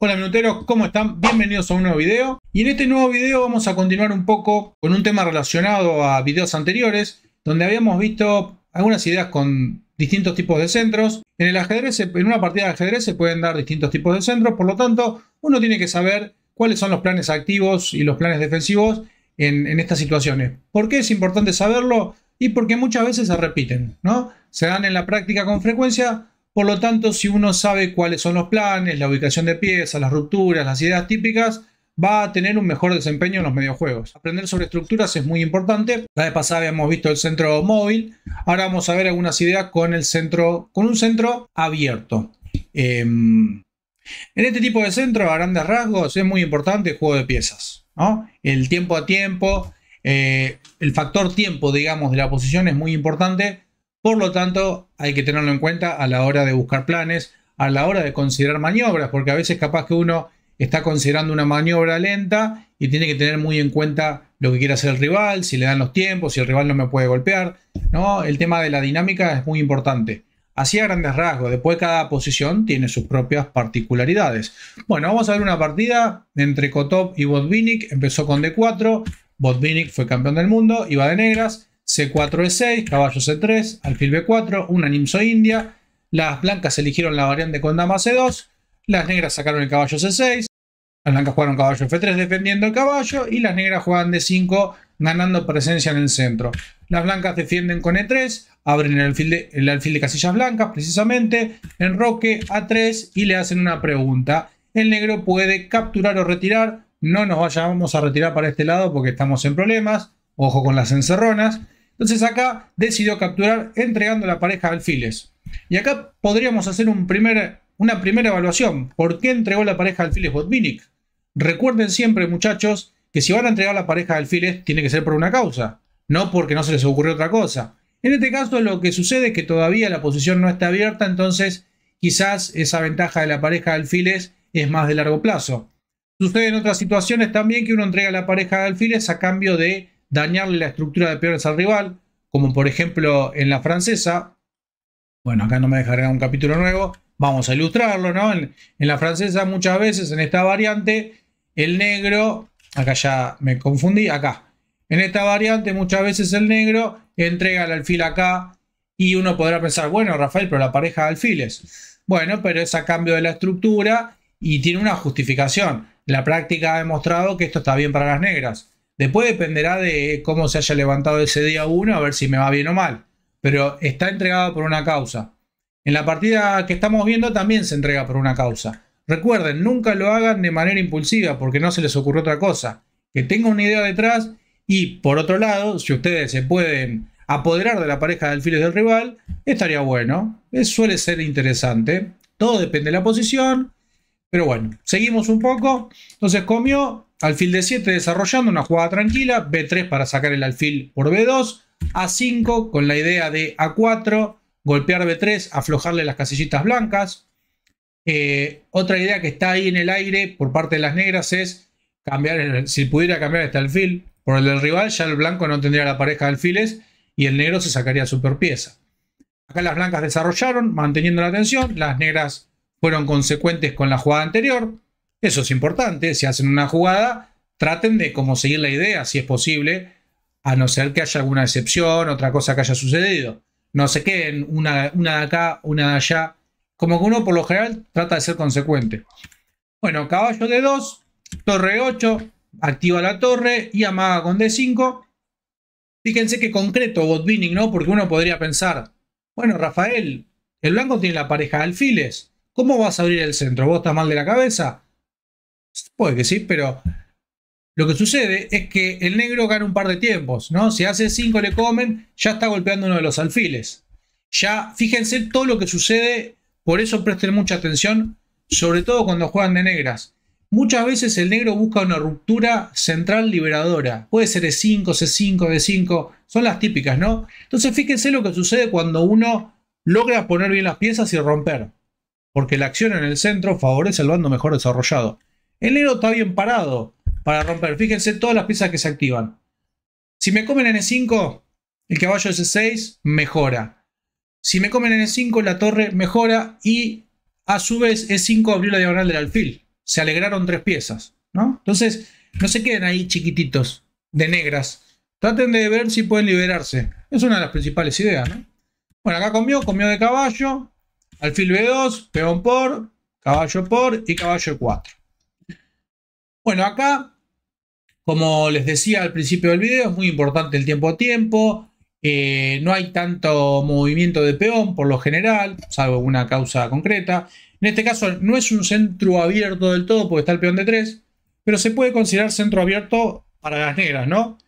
Hola minuteros, ¿cómo están? Bienvenidos a un nuevo video. Y en este nuevo video vamos a continuar un poco con un tema relacionado a videos anteriores, donde habíamos visto algunas ideas con distintos tipos de centros. En el ajedrez, en una partida de ajedrez se pueden dar distintos tipos de centros, por lo tanto, uno tiene que saber cuáles son los planes activos y los planes defensivos en, en estas situaciones. ¿Por qué es importante saberlo? Y porque muchas veces se repiten, ¿no? Se dan en la práctica con frecuencia por lo tanto, si uno sabe cuáles son los planes, la ubicación de piezas, las rupturas, las ideas típicas, va a tener un mejor desempeño en los mediojuegos. Aprender sobre estructuras es muy importante. La vez pasada habíamos visto el centro móvil. Ahora vamos a ver algunas ideas con el centro, con un centro abierto. Em, en este tipo de centro, a grandes rasgos, es muy importante el juego de piezas. El tiempo a tiempo, eh, el factor tiempo, digamos, de la posición es muy importante por lo tanto, hay que tenerlo en cuenta a la hora de buscar planes, a la hora de considerar maniobras, porque a veces capaz que uno está considerando una maniobra lenta y tiene que tener muy en cuenta lo que quiere hacer el rival, si le dan los tiempos, si el rival no me puede golpear. ¿no? El tema de la dinámica es muy importante. Así a grandes rasgos, después cada posición tiene sus propias particularidades. Bueno, vamos a ver una partida entre Kotov y Botvinnik. Empezó con D4, Botvinnik fue campeón del mundo, iba de negras. C4 E6, caballo C3, alfil B4, una nimso india. Las blancas eligieron la variante con dama C2. Las negras sacaron el caballo C6. Las blancas jugaron caballo F3 defendiendo el caballo. Y las negras juegan D5 ganando presencia en el centro. Las blancas defienden con E3. Abren el alfil de, el alfil de casillas blancas precisamente. Enroque A3 y le hacen una pregunta. El negro puede capturar o retirar. No nos vayamos a retirar para este lado porque estamos en problemas. Ojo con las encerronas. Entonces acá decidió capturar entregando la pareja de alfiles. Y acá podríamos hacer una primera evaluación. ¿Por qué entregó la pareja de alfiles Botvinnik? Recuerden siempre, muchachos, que si van a entregar la pareja de alfiles, tiene que ser por una causa, no porque no se les ocurrió otra cosa. En este caso, lo que sucede es que todavía la posición no está abierta, entonces quizás esa ventaja de la pareja de alfiles es más de largo plazo. Sucede en otras situaciones también que uno entrega la pareja de alfiles a cambio de dañarle la estructura de peores al rival, como por ejemplo en la francesa. Bueno, acá no me dejaré un capítulo nuevo, vamos a ilustrarlo, ¿no? En, en, la francesa muchas veces, en esta variante, el negro, acá ya me confundí, acá. En esta variante muchas veces el negro entrega el alfil acá y uno podrá pensar, bueno, Rafael, pero la pareja de alfiles. Bueno, pero es a cambio de la estructura y tiene una justificación. La práctica ha demostrado que esto está bien para las negras. Después dependerá de cómo se haya levantado ese día uno, a ver si me va bien o mal. Pero está entregado por una causa. En la partida que estamos viendo también se entrega por una causa. Recuerden, nunca lo hagan de manera impulsiva porque no se les ocurre otra cosa. Que tenga una idea detrás y por otro lado, si ustedes se pueden apoderar de la pareja de alfiles del rival, estaría bueno. suele ser interesante. Todo depende de la posición. Pero bueno, seguimos un poco. Entonces comió, Alfil de 7 desarrollando una jugada tranquila, B3 para sacar el alfil por B2, A5 con la idea de A4, golpear B3, aflojarle las casillitas blancas. Eh, otra idea que está ahí en el aire por parte de las negras es cambiar, si pudiera cambiar este alfil por el del rival, ya el blanco no tendría la pareja de alfiles y el negro se sacaría su pieza. Acá las blancas desarrollaron, manteniendo la tensión, las negras fueron consecuentes con la jugada anterior. Eso es importante. Si hacen una jugada, traten de como seguir la idea, si es posible, a no ser que haya alguna excepción, otra cosa que haya sucedido. No se queden una, de acá, una de allá. Como que uno por lo general trata de ser consecuente. Bueno, caballo de 2, torre 8, activa la torre y amaga con D5. Fíjense qué concreto winning, ¿no? Porque uno podría pensar, bueno, Rafael, el blanco tiene la pareja de alfiles. ¿Cómo vas a abrir el centro? ¿Vos estás mal de la cabeza? Puede que sí, pero lo que sucede es que el negro gana un par de tiempos, ¿no? Si hace 5 le comen, ya está golpeando uno de los alfiles. Ya, fíjense todo lo que sucede, por eso presten mucha atención, sobre todo cuando juegan de negras. Muchas veces el negro busca una ruptura central liberadora. Puede ser E5, C5, D5, son las típicas, ¿no? Entonces fíjense lo que sucede cuando uno logra poner bien las piezas y romper, porque la acción en el centro favorece al bando mejor desarrollado. El negro está bien parado para romper. Fíjense todas las piezas que se activan. Si me comen en E5, el caballo S6 mejora. Si me comen en E5, la torre mejora y a su vez E5 abrió la diagonal del alfil. Se alegraron tres piezas, ¿no? Entonces, no se queden ahí chiquititos, de negras. Traten de ver si pueden liberarse. Es una de las principales ideas, Bueno, acá comió, comió de caballo, alfil B2, peón por, caballo por y caballo 4 bueno, acá, como les decía al principio del video, es muy importante el tiempo a tiempo. Eh, no hay tanto movimiento de peón por lo general, salvo una causa concreta. En este caso no es un centro abierto del todo porque está el peón de 3, pero se puede considerar centro abierto para las negras, ¿no?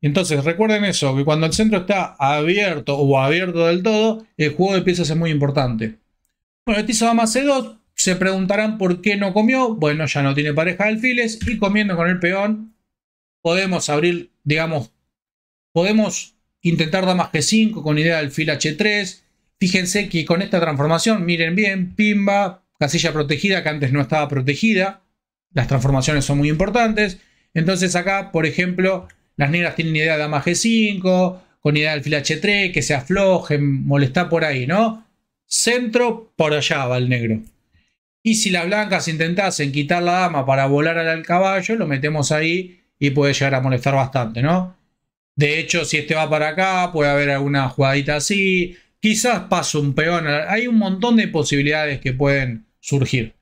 Entonces recuerden eso, que cuando el centro está abierto o abierto del todo, el juego de piezas es muy importante. Bueno, el tiza dama c2 se preguntarán por qué no comió. Bueno, ya no tiene pareja de alfiles. Y comiendo con el peón, podemos abrir, digamos, podemos intentar dama G5 con idea de alfil H3. Fíjense que con esta transformación, miren bien, pimba, casilla protegida que antes no estaba protegida. Las transformaciones son muy importantes. Entonces acá, por ejemplo, las negras tienen idea de dama G5, con idea de alfil H3, que se aflojen, molesta por ahí, ¿no? Centro, por allá va el negro. Y si las blancas intentasen quitar la dama para volar al caballo, lo metemos ahí y puede llegar a molestar bastante, ¿no? De hecho, si este va para acá, puede haber alguna jugadita así. Quizás pase un peón. Hay un montón de posibilidades que pueden surgir.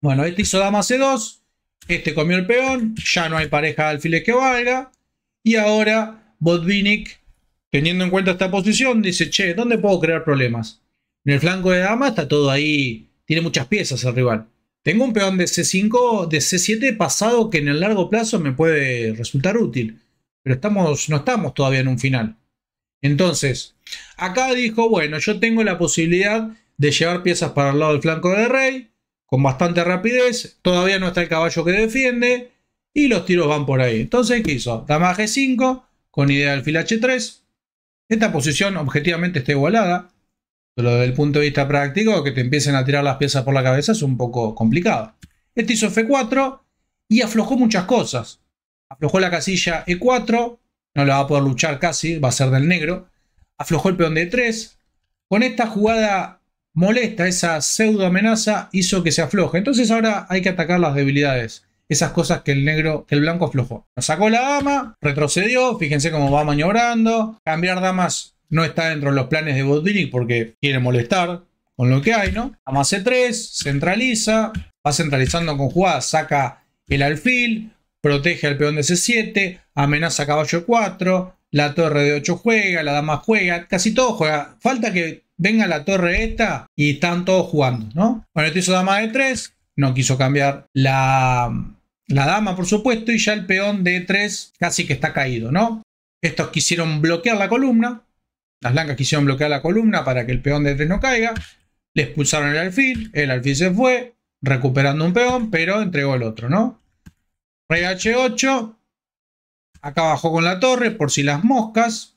Bueno, este hizo dama C2. Este comió el peón. Ya no hay pareja de alfiles que valga. Y ahora Botvinnik, teniendo en cuenta esta posición, dice, che, ¿dónde puedo crear problemas? En el flanco de dama está todo ahí tiene muchas piezas el rival. Tengo un peón de C5, de C7 pasado que en el largo plazo me puede resultar útil. Pero estamos, no estamos todavía en un final. Entonces, acá dijo, bueno, yo tengo la posibilidad de llevar piezas para el lado del flanco de rey, con bastante rapidez, todavía no está el caballo que defiende, y los tiros van por ahí. Entonces, ¿qué hizo? Dama G5, con idea de alfil H3. Esta posición objetivamente está igualada. Pero desde el punto de vista práctico, que te empiecen a tirar las piezas por la cabeza es un poco complicado. Este hizo F4 y aflojó muchas cosas. Aflojó la casilla E4, no la va a poder luchar casi, va a ser del negro. Aflojó el peón de 3. Con esta jugada molesta, esa pseudo amenaza, hizo que se afloje. Entonces ahora hay que atacar las debilidades. Esas cosas que el negro, que el blanco aflojó. Nos sacó la dama, retrocedió, fíjense cómo va maniobrando. Cambiar damas no está dentro de los planes de Botvinnik porque quiere molestar con lo que hay, ¿no? Dama C3, centraliza, va centralizando con jugadas, saca el alfil, protege al peón de C7, amenaza a caballo 4, la torre de 8 juega, la dama juega, casi todo juega. Falta que venga la torre esta y están todos jugando, ¿no? Bueno, esto hizo dama de 3, no quiso cambiar la, la dama, por supuesto, y ya el peón de 3 casi que está caído, ¿no? Estos quisieron bloquear la columna, las blancas quisieron bloquear la columna para que el peón de 3 no caiga. Le expulsaron el alfil, el alfil se fue, recuperando un peón, pero entregó el otro, ¿no? Rey H8. Acá bajó con la torre por si las moscas,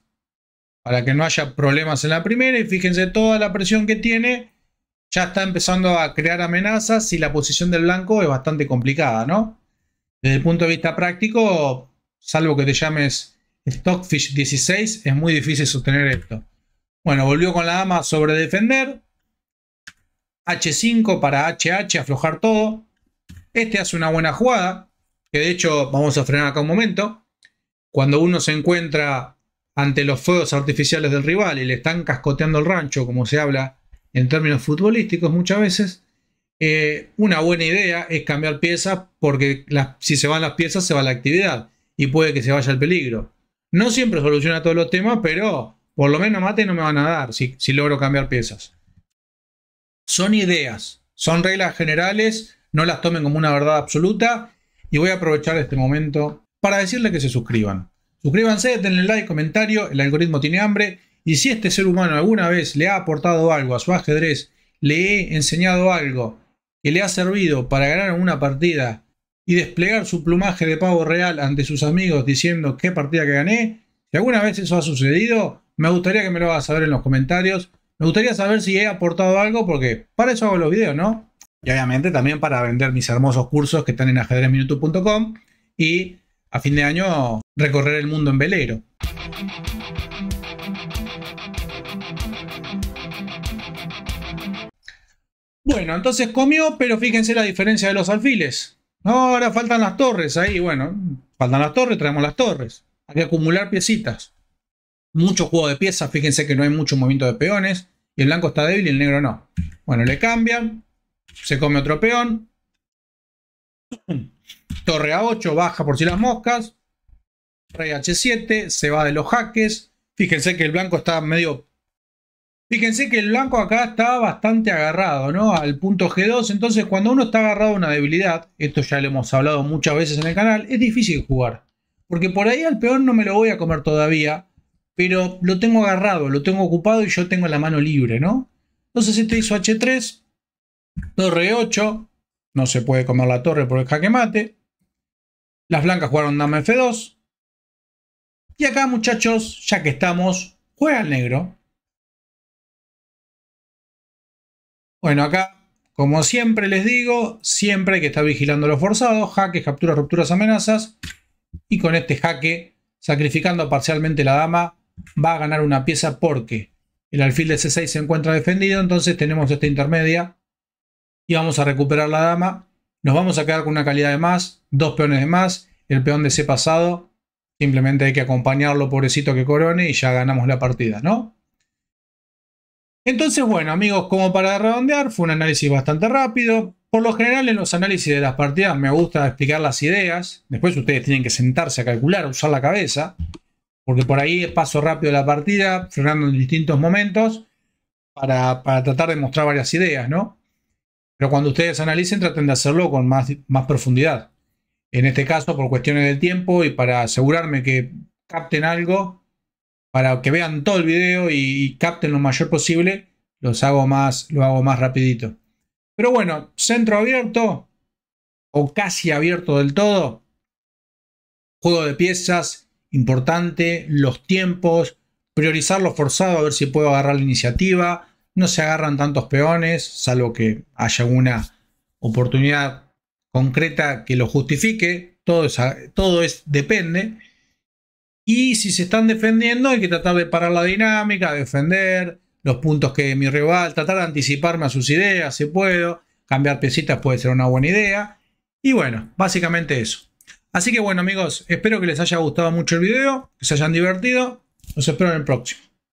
para que no haya problemas en la primera. Y fíjense toda la presión que tiene. Ya está empezando a crear amenazas y la posición del blanco es bastante complicada, ¿no? Desde el punto de vista práctico, salvo que te llames Stockfish 16, es muy difícil sostener esto. Bueno, volvió con la dama sobre defender. H5 para HH, aflojar todo. Este hace una buena jugada, que de hecho vamos a frenar acá un momento. Cuando uno se encuentra ante los fuegos artificiales del rival y le están cascoteando el rancho, como se habla en términos futbolísticos muchas veces, eh, una buena idea es cambiar piezas porque si se van las piezas se va la actividad y puede que se vaya el peligro. No siempre soluciona todos los temas, pero por lo menos mate no me van a dar si, si logro cambiar piezas. Son ideas, son reglas generales, no las tomen como una verdad absoluta y voy a aprovechar este momento para decirle que se suscriban. Suscríbanse, denle like, comentario, el algoritmo tiene hambre y si este ser humano alguna vez le ha aportado algo a su ajedrez, le he enseñado algo que le ha servido para ganar una partida y desplegar su plumaje de pavo real ante sus amigos diciendo qué partida que gané? Si alguna vez eso ha sucedido, me gustaría que me lo hagas saber en los comentarios. Me gustaría saber si he aportado algo porque para eso hago los videos, ¿no? Y obviamente también para vender mis hermosos cursos que están en ajedrezminuto.com y a fin de año recorrer el mundo en velero. Bueno, entonces comió, pero fíjense la diferencia de los alfiles. Ahora faltan las torres ahí, bueno, faltan las torres, traemos las torres. Hay que acumular piecitas. Mucho juego de piezas, fíjense que no hay mucho movimiento de peones. Y el blanco está débil y el negro no. Bueno, le cambian. Se come otro peón. Torre a 8, baja por si las moscas. Rey H7, se va de los jaques. Fíjense que el blanco está medio Fíjense que el blanco acá está bastante agarrado, ¿no? Al punto G2. Entonces, cuando uno está agarrado a una debilidad, esto ya lo hemos hablado muchas veces en el canal, es difícil jugar. Porque por ahí al peón no me lo voy a comer todavía, pero lo tengo agarrado, lo tengo ocupado y yo tengo la mano libre, ¿no? Entonces este hizo H3, torre 8 no se puede comer la torre por el jaque mate. Las blancas jugaron dama F2. Y acá, muchachos, ya que estamos, juega el negro. Bueno, acá, como siempre les digo, siempre que está vigilando los forzados, jaques, capturas, rupturas, amenazas. Y con este jaque, sacrificando parcialmente la dama, va a ganar una pieza porque el alfil de C6 se encuentra defendido, entonces tenemos esta intermedia y vamos a recuperar la dama. Nos vamos a quedar con una calidad de más, dos peones de más, el peón de C pasado. Simplemente hay que acompañarlo, pobrecito que corone, y ya ganamos la partida, ¿no? Entonces, bueno, amigos, como para redondear, fue un análisis bastante rápido. Por lo general, en los análisis de las partidas me gusta explicar las ideas. Después ustedes tienen que sentarse a calcular, a usar la cabeza. Porque por ahí paso rápido la partida, frenando en distintos momentos, para, tratar de mostrar varias ideas, ¿no? Pero cuando ustedes analicen, traten de hacerlo con más, más profundidad. En este caso, por cuestiones de tiempo y para asegurarme que capten algo, para que vean todo el video y, capten lo mayor posible, los hago más, lo hago más rapidito. Pero bueno, centro abierto o casi abierto del todo. Juego de piezas, importante, los tiempos, priorizarlo forzado a ver si puedo agarrar la iniciativa. No se agarran tantos peones, salvo que haya una oportunidad concreta que lo justifique. Todo todo es depende. Y si se están defendiendo, hay que tratar de parar la dinámica, defender los puntos que mi rival, tratar de anticiparme a sus ideas, si puedo. Cambiar piecitas puede ser una buena idea. Y bueno, básicamente eso. Así que bueno amigos, espero que les haya gustado mucho el video, que se hayan divertido. Los espero en el próximo.